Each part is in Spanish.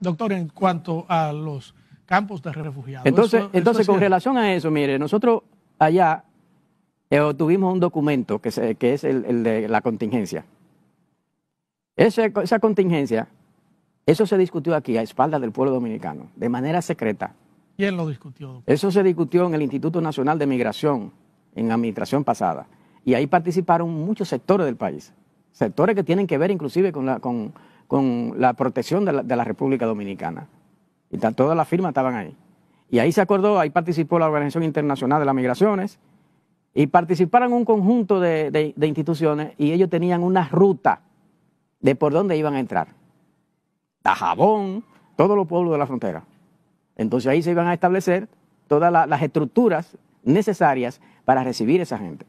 doctor, en cuanto a los campos de refugiados. Entonces, entonces con relación a eso, mire, nosotros allá eh, obtuvimos un documento que, es el, de la contingencia. esa contingencia, eso se discutió aquí a espaldas del pueblo dominicano, de manera secreta. ¿Quién lo discutió? Eso se discutió en el Instituto Nacional de Migración, en la administración pasada. Y ahí participaron muchos sectores del país, sectores que tienen que ver inclusive con la... Con, con la protección de la, República Dominicana. Y todas las firmas estaban ahí. Y ahí se acordó, ahí participó la Organización Internacional de las Migraciones y participaron un conjunto de, instituciones y ellos tenían una ruta de por dónde iban a entrar. Tajabón, todos los pueblos de la frontera. Entonces ahí se iban a establecer todas las estructuras necesarias para recibir a esa gente.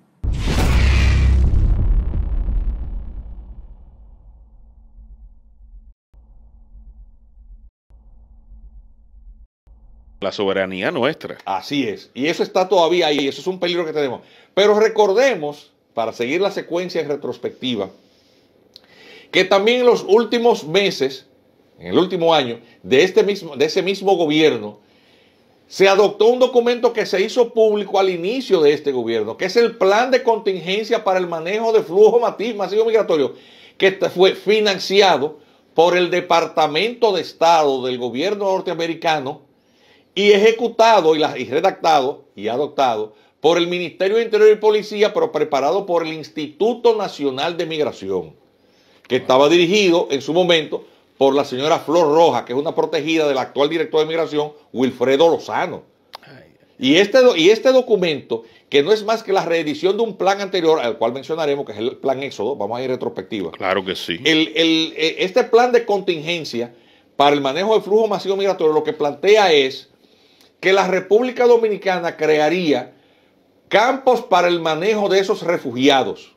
la soberanía nuestra. Así es. Y eso está todavía ahí, eso es un peligro que tenemos. Pero recordemos, para seguir la secuencia en retrospectiva, que también en los últimos meses, en el último año, de, este mismo, de ese mismo gobierno, se adoptó un documento que se hizo público al inicio de este gobierno, que es el plan de contingencia para el manejo de flujo masivo migratorio, que fue financiado por el Departamento de Estado del gobierno norteamericano y ejecutado y, redactado y adoptado por el Ministerio de Interior y Policía, pero preparado por el Instituto Nacional de Migración, que estaba dirigido en su momento por la señora Flor Roja, que es una protegida del actual director de migración, Wilfredo Lozano. Y este, y este documento, que no es más que la reedición de un plan anterior, al cual mencionaremos, que es el plan Éxodo, vamos a ir retrospectiva. Claro que sí. Eh, este plan de contingencia para el manejo del flujo masivo migratorio lo que plantea es que la República Dominicana crearía campos para el manejo de esos refugiados.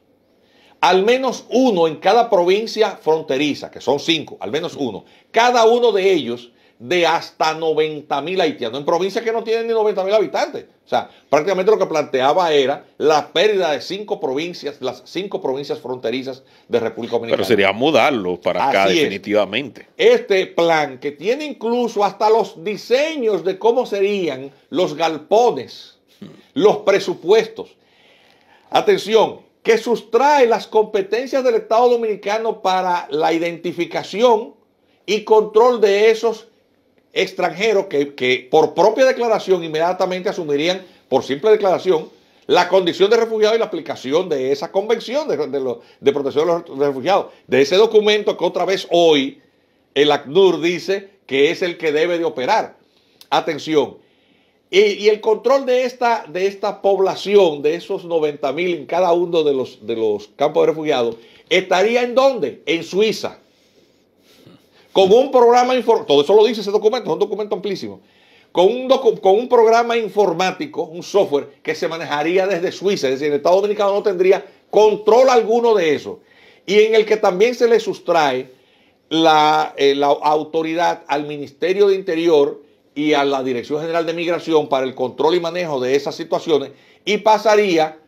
Al menos uno en cada provincia fronteriza, que son cinco, al menos uno. Cada uno de ellos de hasta 90.000 mil haitianos, en provincias que no tienen ni 90 mil habitantes. O sea, prácticamente lo que planteaba era la pérdida de cinco provincias, las cinco provincias fronterizas de República Dominicana. Pero sería mudarlo para acá definitivamente. Este plan que tiene incluso hasta los diseños de cómo serían los galpones, los presupuestos. Atención, que sustrae las competencias del Estado Dominicano para la identificación y control de esos extranjeros que, por propia declaración inmediatamente asumirían, por simple declaración, la condición de refugiado y la aplicación de esa convención de, protección de los refugiados, de ese documento que otra vez hoy el ACNUR dice que es el que debe de operar. Atención. Y, el control de esta, de esta población, de esos 90 mil en cada uno de los, de los campos de refugiados, estaría en donde? En Suiza con un programa informático, todo eso lo dice ese documento, es un documento amplísimo, con un, con un programa informático, un software que se manejaría desde Suiza, es decir, el Estado Dominicano no tendría control alguno de eso, y en el que también se le sustrae la, eh, la autoridad al Ministerio de Interior y a la Dirección General de Migración para el control y manejo de esas situaciones, y pasaría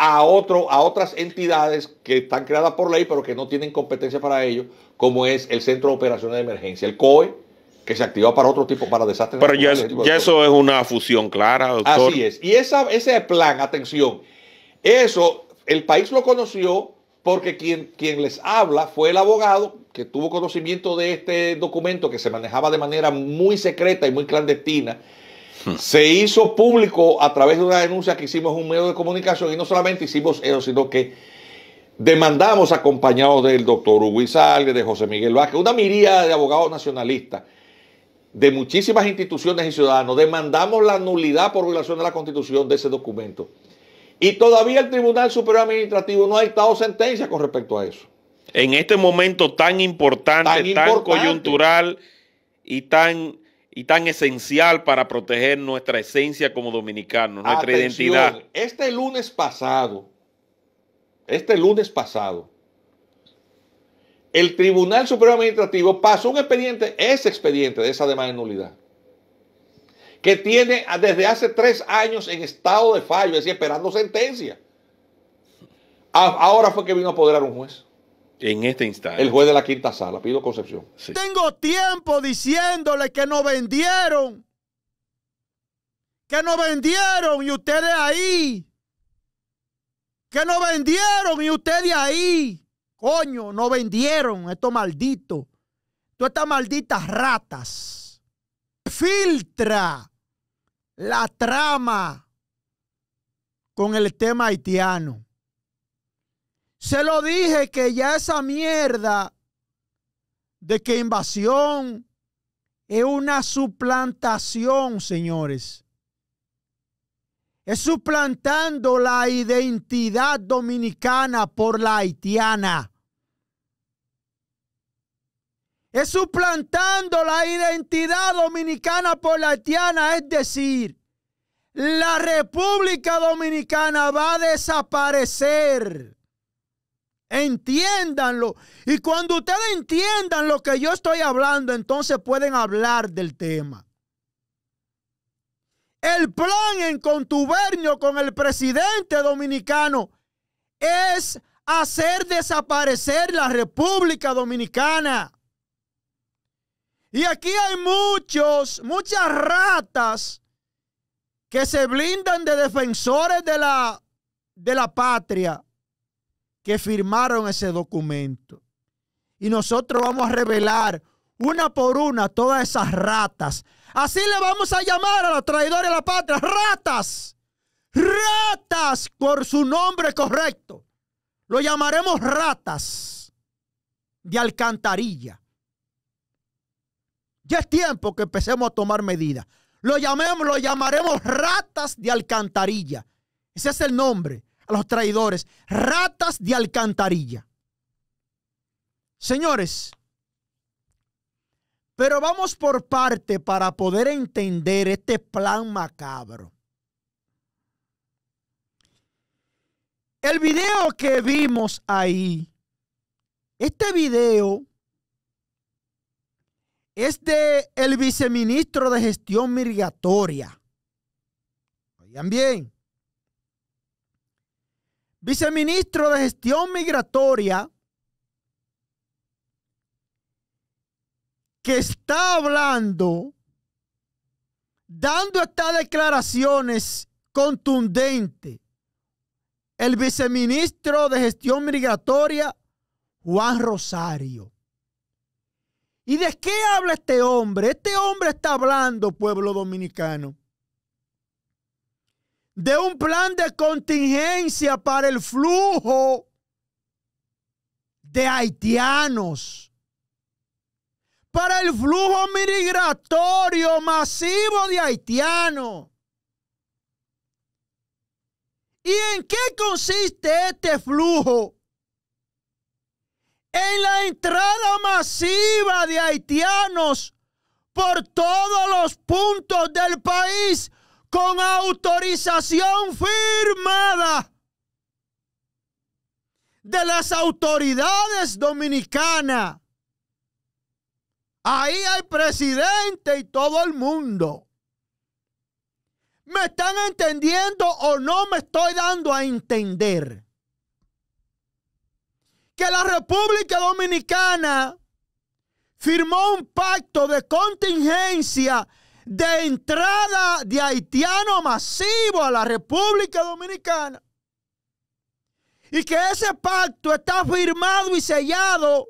a, a otras entidades que están creadas por ley, pero que no tienen competencia para ello, como es el Centro de Operaciones de Emergencia, el COE, que se activa para otro tipo, para desastres. Pero ya, ya eso es una fusión clara, doctor. Así es. Y esa, ese plan, atención, eso el país lo conoció porque quien, quien les habla fue el abogado que tuvo conocimiento de este documento que se manejaba de manera muy secreta y muy clandestina Hmm. Se hizo público a través de una denuncia que hicimos en un medio de comunicación y no solamente hicimos eso, sino que demandamos acompañados del doctor Hugo Salles, de José Miguel Vázquez, una miría de abogados nacionalistas, de muchísimas instituciones y ciudadanos, demandamos la nulidad por violación de la constitución de ese documento. Y todavía el Tribunal Superior Administrativo no ha dictado sentencia con respecto a eso. En este momento tan, importante. tan coyuntural y tan y tan esencial para proteger nuestra esencia como dominicanos, nuestra identidad. Este lunes pasado, este lunes pasado, el Tribunal Supremo Administrativo pasó un expediente, ese expediente de esa demanda de nulidad, que tiene desde hace tres años en estado de fallo, es decir, esperando sentencia. Ahora fue que vino a apoderar un juez. En este instante. El juez de la quinta sala, pido Concepción. Tengo tiempo diciéndole que nos vendieron. Que nos vendieron y ustedes ahí. Que nos vendieron y ustedes ahí. Coño, nos vendieron estos malditos. Todas estas malditas ratas. Filtra la trama con el tema haitiano. Se lo dije que ya esa mierda de que invasión es una suplantación, señores. Es suplantando la identidad dominicana por la haitiana. Es suplantando la identidad dominicana por la haitiana, es decir, la República Dominicana va a desaparecer. Entiéndanlo. Y cuando ustedes entiendan lo que yo estoy hablando, entonces pueden hablar del tema. El plan en contubernio con el presidente dominicano es hacer desaparecer la República Dominicana. Y aquí hay muchos, muchas ratas que se blindan de defensores de la, de la patria que firmaron ese documento. Y nosotros vamos a revelar una por una todas esas ratas. Así le vamos a llamar a los traidores de la patria, ratas. Ratas por su nombre correcto. Lo llamaremos ratas de alcantarilla. Ya es tiempo que empecemos a tomar medidas. Lo, llamemos, lo llamaremos ratas de alcantarilla. Ese es el nombre los traidores, ratas de alcantarilla. Señores, pero vamos por parte para poder entender este plan macabro. El video que vimos ahí, este video es de el viceministro de gestión migratoria. Oigan bien viceministro de gestión migratoria, que está hablando, dando estas declaraciones contundentes, el viceministro de gestión migratoria, Juan Rosario. ¿Y de qué habla este hombre? Este hombre está hablando, pueblo dominicano, de un plan de contingencia para el flujo de haitianos, para el flujo migratorio masivo de haitianos. ¿Y en qué consiste este flujo? En la entrada masiva de haitianos por todos los puntos del país con autorización firmada de las autoridades dominicanas. Ahí hay presidente y todo el mundo. ¿Me están entendiendo o no me estoy dando a entender? Que la República Dominicana firmó un pacto de contingencia de entrada de haitiano masivo a la República Dominicana. Y que ese pacto está firmado y sellado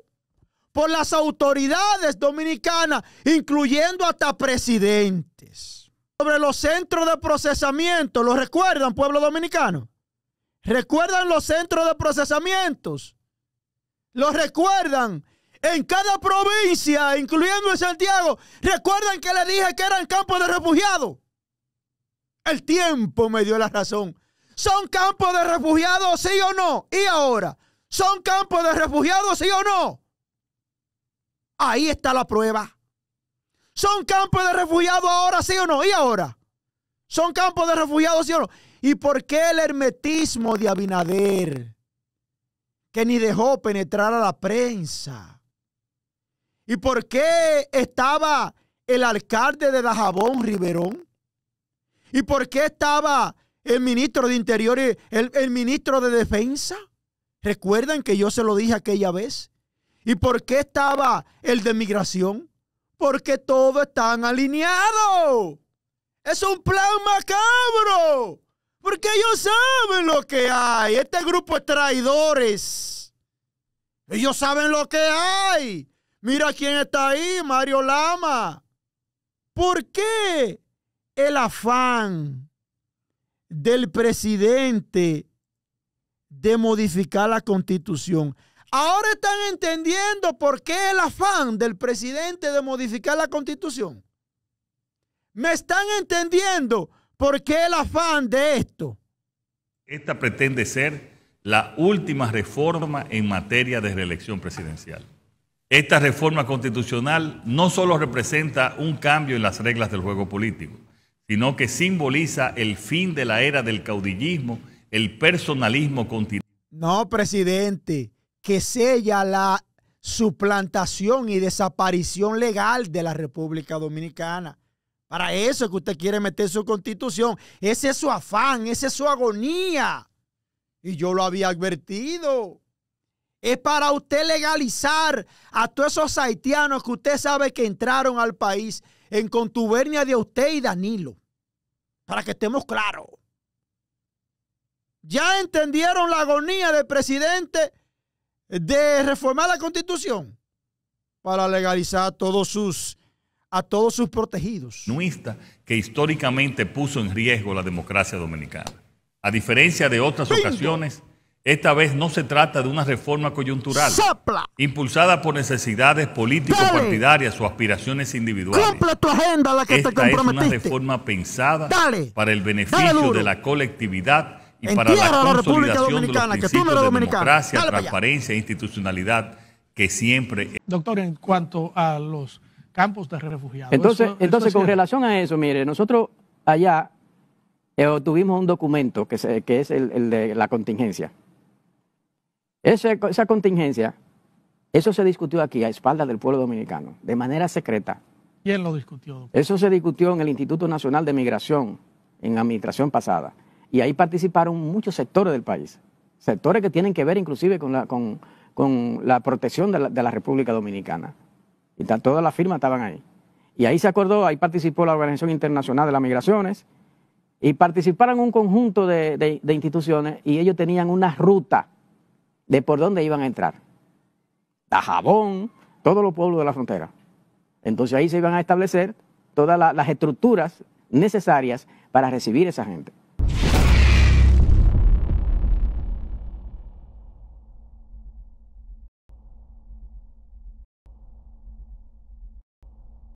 por las autoridades dominicanas, incluyendo hasta presidentes. Sobre los centros de procesamiento, ¿lo recuerdan, pueblo dominicano? ¿Recuerdan los centros de procesamientos? ¿Los recuerdan? en cada provincia, incluyendo en Santiago. Recuerdan que le dije que eran campos de refugiados. El tiempo me dio la razón. ¿Son campos de refugiados, sí o no? ¿Y ahora? ¿Son campos de refugiados, sí o no? Ahí está la prueba. ¿Son campos de refugiados ahora, sí o no? ¿Y ahora? ¿Son campos de refugiados, sí o no? ¿Y por qué el hermetismo de Abinader, que ni dejó penetrar a la prensa? ¿Y por qué estaba el alcalde de Dajabón, Riverón? ¿Y por qué estaba el ministro de Interior y el, ministro de Defensa? ¿Recuerdan que yo se lo dije aquella vez? ¿Y por qué estaba el de Migración? Porque todo están alineados. Es un plan macabro. Porque ellos saben lo que hay. Este grupo es traidores. Ellos saben lo que hay. Mira quién está ahí, Mario Lama. ¿Por qué el afán del presidente de modificar la constitución? Ahora están entendiendo por qué el afán del presidente de modificar la constitución. Me están entendiendo por qué el afán de esto. Esta pretende ser la última reforma en materia de reelección presidencial. Esta reforma constitucional no solo representa un cambio en las reglas del juego político, sino que simboliza el fin de la era del caudillismo, el personalismo continuo. No, presidente, que sella la suplantación y desaparición legal de la República Dominicana. Para eso que usted quiere meter su constitución. Ese es su afán, esa es su agonía. Y yo lo había advertido. Es para usted legalizar a todos esos haitianos que usted sabe que entraron al país en contubernia de usted y Danilo. Para que estemos claros. Ya entendieron la agonía del presidente de reformar la constitución para legalizar a todos sus, a todos sus protegidos. Que históricamente puso en riesgo la democracia dominicana. A diferencia de otras ocasiones esta vez no se trata de una reforma coyuntural impulsada por necesidades político-partidarias o aspiraciones individuales. Tu agenda, la que Esta es una reforma pensada para el beneficio de la colectividad y para la consolidación de de democracia, transparencia e institucionalidad que siempre... Doctor, en cuanto a los campos de refugiados... Entonces, entonces con relación a eso, mire, nosotros allá eh, obtuvimos un documento que, es el de la contingencia esa, contingencia, eso se discutió aquí a espaldas del pueblo dominicano, de manera secreta. ¿Quién lo discutió? Eso se discutió en el Instituto Nacional de Migración, en la administración pasada. Y ahí participaron muchos sectores del país, sectores que tienen que ver inclusive con la, protección de la, República Dominicana. Y todas las firmas estaban ahí. Y ahí se acordó, ahí participó la Organización Internacional de las Migraciones y participaron un conjunto de instituciones y ellos tenían una ruta de por dónde iban a entrar. Tajabón, todos los pueblos de la frontera. Entonces ahí se iban a establecer todas las estructuras necesarias para recibir esa gente.